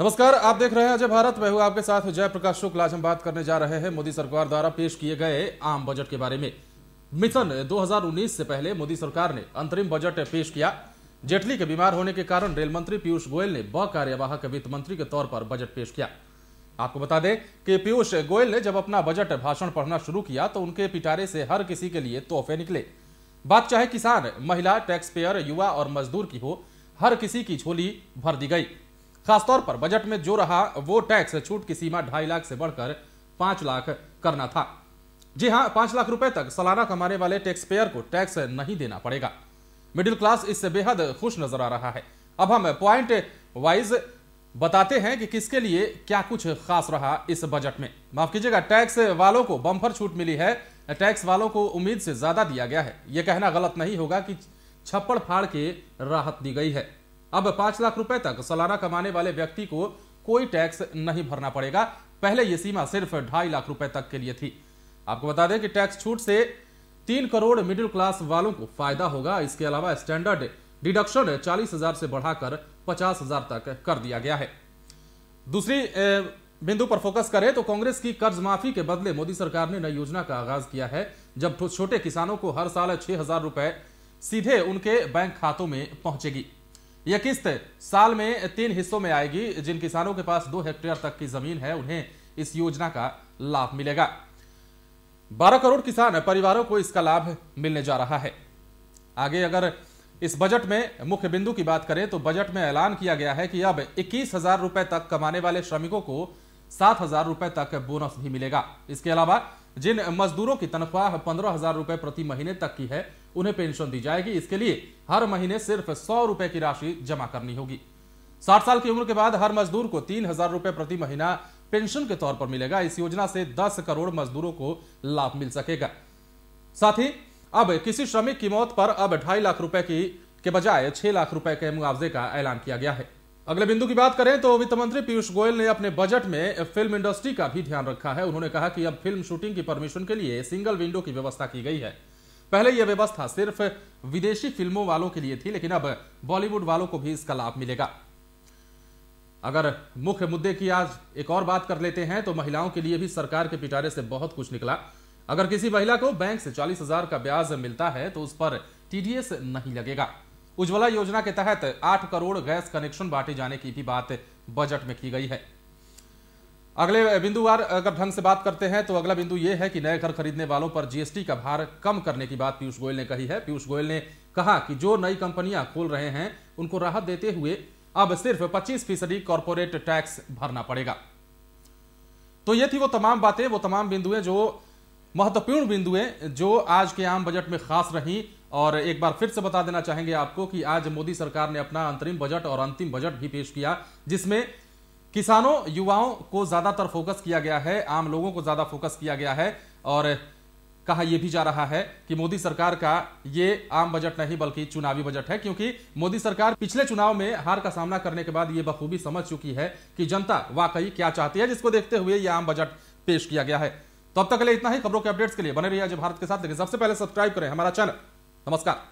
नमस्कार आप देख रहे हैं अजय भारत मैं हूं आपके साथ जयप्रकाश शुक्ल आज हम बात करने जा रहे हैं मोदी सरकार द्वारा पेश किए गए आम बजट के बारे में मिशन 2019 से पहले मोदी सरकार ने अंतरिम बजट पेश किया जेटली के बीमार होने के कारण रेल मंत्री पीयूष गोयल ने ब कार्यवाहक वित्त मंत्री के तौर पर बजट पेश किया आपको बता दें कि पीयूष गोयल ने जब अपना बजट भाषण पढ़ना शुरू किया तो उनके पिटारे से हर किसी के लिए तोहफे निकले बात चाहे किसान महिला टैक्स पेयर युवा और मजदूर की हो हर किसी की झोली भर दी गई खासतौर पर बजट में जो रहा वो टैक्स छूट की सीमा ढाई लाख से बढ़कर पांच लाख करना था जी हाँ पांच लाख रुपए तक सालाना कमाने वाले टैक्स पेयर को टैक्स नहीं देना पड़ेगा मिडिल क्लास इससे बेहद खुश नजर आ रहा है अब हम पॉइंट वाइज बताते हैं कि किसके लिए क्या कुछ खास रहा इस बजट में माफ कीजिएगा टैक्स वालों को बम्फर छूट मिली है टैक्स वालों को उम्मीद से ज्यादा दिया गया है यह कहना गलत नहीं होगा कि छप्पड़ फाड़ के राहत दी गई है अब पांच लाख रुपए तक सालाना कमाने वाले व्यक्ति को कोई टैक्स नहीं भरना पड़ेगा पहले यह सीमा सिर्फ ढाई लाख रुपए तक के लिए थी आपको बता दें कि टैक्स छूट से तीन करोड़ मिडिल क्लास वालों को फायदा होगा इसके अलावा स्टैंडर्ड डिडक्शन चालीस हजार से बढ़ाकर पचास हजार तक कर दिया गया है दूसरी बिंदु पर फोकस करें तो कांग्रेस की कर्ज माफी के बदले मोदी सरकार ने नई योजना का आगाज किया है जब छोटे किसानों को हर साल छह हजार रुपए सीधे उनके बैंक खातों में पहुंचेगी यह किस्त साल में तीन हिस्सों में आएगी जिन किसानों के पास दो हेक्टेयर तक की जमीन है उन्हें इस योजना का लाभ मिलेगा बारह करोड़ किसान परिवारों को इसका लाभ मिलने जा रहा है आगे अगर इस बजट में मुख्य बिंदु की बात करें तो बजट में ऐलान किया गया है कि अब इक्कीस हजार रुपए तक कमाने वाले श्रमिकों को सात हजार रुपए तक बोनस भी मिलेगा इसके अलावा जिन मजदूरों की तनख्वाह पंद्रह हजार रुपए प्रति महीने तक की है उन्हें पेंशन दी जाएगी इसके लिए हर महीने सिर्फ सौ रुपए की राशि जमा करनी होगी साठ साल की उम्र के बाद हर मजदूर को तीन हजार रुपए प्रति महीना पेंशन के तौर पर मिलेगा इस योजना से दस करोड़ मजदूरों को लाभ मिल सकेगा साथ ही अब किसी श्रमिक की मौत पर अब ढाई लाख रुपए की के बजाय छह लाख रुपए के मुआवजे का ऐलान किया गया है अगले बिंदु की बात करें तो वित्त मंत्री पीयूष गोयल ने अपने बजट में फिल्म इंडस्ट्री का भी ध्यान रखा है उन्होंने कहा कि अब फिल्म शूटिंग की परमिशन के लिए सिंगल विंडो की व्यवस्था की गई है पहले यह व्यवस्था सिर्फ विदेशी फिल्मों वालों के लिए थी लेकिन अब बॉलीवुड वालों को भी इसका लाभ मिलेगा अगर मुख्य मुद्दे की आज एक और बात कर लेते हैं तो महिलाओं के लिए भी सरकार के पिटारे से बहुत कुछ निकला अगर किसी महिला को बैंक से चालीस हजार का ब्याज मिलता है तो उस पर टीडीएस नहीं लगेगा उज्ज्वला योजना के तहत आठ करोड़ गैस कनेक्शन बांटे जाने की भी बात बजट में की गई है अगले बिंदुवार अगर ढंग से बात करते हैं तो अगला बिंदु यह है कि नए घर खरीदने वालों पर जीएसटी का भार कम करने की बात पीयूष गोयल ने कही है पीयूष गोयल ने कहा कि जो नई कंपनियां खोल रहे हैं उनको राहत देते हुए अब सिर्फ 25 फीसदी कॉरपोरेट टैक्स भरना पड़ेगा तो ये थी वो तमाम बातें वो तमाम बिंदुएं जो महत्वपूर्ण बिंदुएं जो आज के आम बजट में खास रही और एक बार फिर से बता देना चाहेंगे आपको कि आज मोदी सरकार ने अपना अंतरिम बजट और अंतिम बजट भी पेश किया जिसमें किसानों युवाओं को ज्यादातर फोकस किया गया है आम लोगों को ज्यादा फोकस किया गया है और कहा यह भी जा रहा है कि मोदी सरकार का ये आम बजट नहीं बल्कि चुनावी बजट है क्योंकि मोदी सरकार पिछले चुनाव में हार का सामना करने के बाद ये बखूबी समझ चुकी है कि जनता वाकई क्या चाहती है जिसको देखते हुए ये आम बजट पेश किया गया है तो अब तक के लिए इतना ही खबरों के अपडेट्स के लिए बने रहिए आज भारत के साथ लेकिन सबसे पहले सब्सक्राइब करें हमारा चैनल नमस्कार